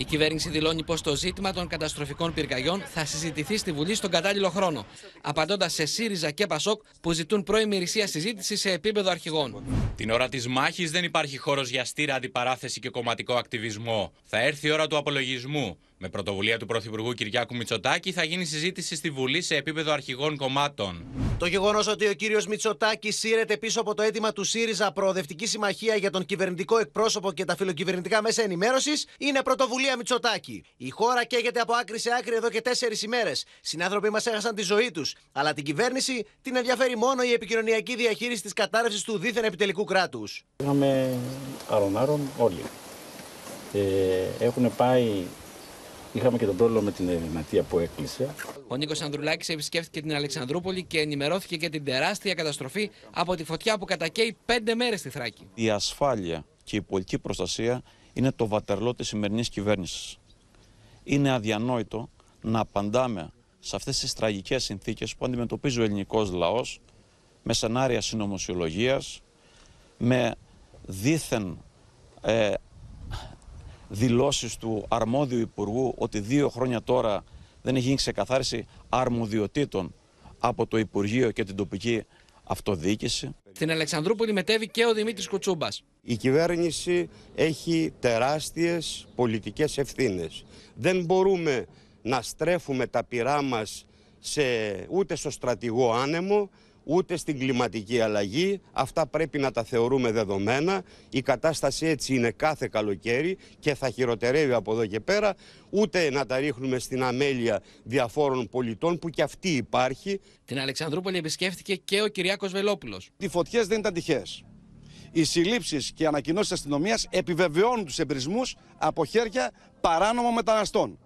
Η κυβέρνηση δηλώνει πως το ζήτημα των καταστροφικών πυρκαγιών θα συζητηθεί στη Βουλή στον κατάλληλο χρόνο, απαντώντας σε ΣΥΡΙΖΑ και ΠΑΣΟΚ που ζητούν πρώιμη ημερησία συζήτηση σε επίπεδο αρχηγών. Την ώρα της μάχης δεν υπάρχει χώρος για στήρα αντιπαράθεση και κομματικό ακτιβισμό. Θα έρθει η ώρα του απολογισμού με πρωτοβουλία του Πρωθυπουργού Κυριάκου Μητσοτάκη θα γίνει συζήτηση στη Βουλή σε επίπεδο αρχηγών κομμάτων. Το γεγονός ότι ο κύριος Μητσοτάκη σύρεται πίσω από το αίτημα του ΣΥΡΙΖΑ Προοδευτική Συμμαχία για τον κυβερνητικό εκπρόσωπο και τα φιλοκυβερνητικά μέσα ενημέρωσης είναι πρωτοβουλία Μητσοτάκη. Η χώρα καίγεται από άκρη σε άκρη εδώ και τέσσερις ημέρες. Συνάνθρωποι μας έχασαν τη ζωή τους. Αλλά την κυβέρνηση την ενδιαφέρει μόνο η επικοινωνιακή διαχείριση της κατάρρευσης του δίθεν επιτελικού κράτους. όλοι. Ε, έχουν πάει Είχαμε και τον πρόβλημα με την ερηματία που έκλεισε. Ο Νίκος Ανδρουλάκης επισκέφθηκε την Αλεξανδρούπολη και ενημερώθηκε για την τεράστια καταστροφή από τη φωτιά που κατακαίει πέντε μέρες στη Θράκη. Η ασφάλεια και η πολιτική προστασία είναι το βατερλό της σημερινής κυβέρνησης. Είναι αδιανόητο να απαντάμε σε αυτές τις τραγικές συνθήκες που αντιμετωπίζει ο ελληνικός λαός με σενάρια συνωμοσιολογίας, με δίθεν ε, δηλώσεις του αρμόδιου υπουργού ότι δύο χρόνια τώρα δεν έχει γίνει ξεκαθάριση αρμοδιοτήτων από το Υπουργείο και την τοπική αυτοδιοίκηση. Στην Αλεξανδρούπολη μετέβει και ο Δημήτρης Κουτσούμπας. Η κυβέρνηση έχει τεράστιες πολιτικές ευθύνες. Δεν μπορούμε να στρέφουμε τα πυρά μας σε, ούτε στο στρατηγό άνεμο, ούτε στην κλιματική αλλαγή. Αυτά πρέπει να τα θεωρούμε δεδομένα. Η κατάσταση έτσι είναι κάθε καλοκαίρι και θα χειροτερεύει από εδώ και πέρα. Ούτε να τα ρίχνουμε στην αμέλεια διαφόρων πολιτών που και αυτή υπάρχει. Την Αλεξανδρούπολη επισκέφθηκε και ο Κυριάκος Βελόπουλος. Οι φωτιές δεν ήταν τυχέ. Οι συλλήψεις και ανακοινώσεις αστυνομίας επιβεβαιώνουν τους εμπρισμούς από χέρια παράνομων μεταναστών.